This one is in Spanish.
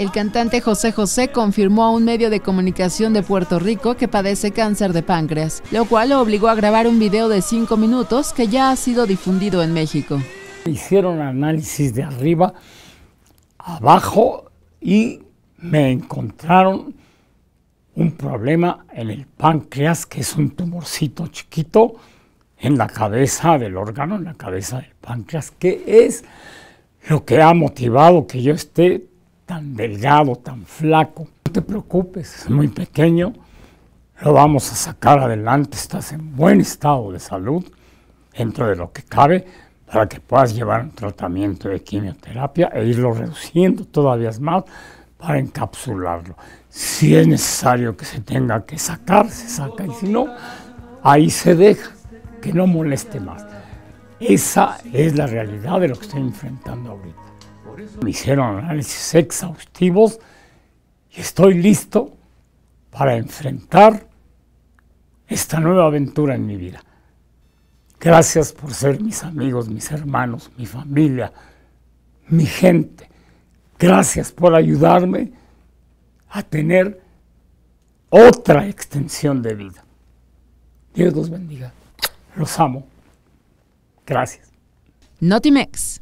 El cantante José José confirmó a un medio de comunicación de Puerto Rico que padece cáncer de páncreas, lo cual lo obligó a grabar un video de cinco minutos que ya ha sido difundido en México. Hicieron análisis de arriba, abajo y me encontraron un problema en el páncreas, que es un tumorcito chiquito en la cabeza del órgano, en la cabeza del páncreas, que es lo que ha motivado que yo esté tan delgado, tan flaco. No te preocupes, es muy pequeño, lo vamos a sacar adelante, estás en buen estado de salud, dentro de lo que cabe, para que puedas llevar un tratamiento de quimioterapia e irlo reduciendo todavía más para encapsularlo. Si es necesario que se tenga que sacar, se saca y si no, ahí se deja, que no moleste más. Esa es la realidad de lo que estoy enfrentando ahorita me hicieron análisis exhaustivos y estoy listo para enfrentar esta nueva aventura en mi vida. Gracias por ser mis amigos, mis hermanos, mi familia, mi gente. Gracias por ayudarme a tener otra extensión de vida. Dios los bendiga. Los amo. Gracias. Notimex.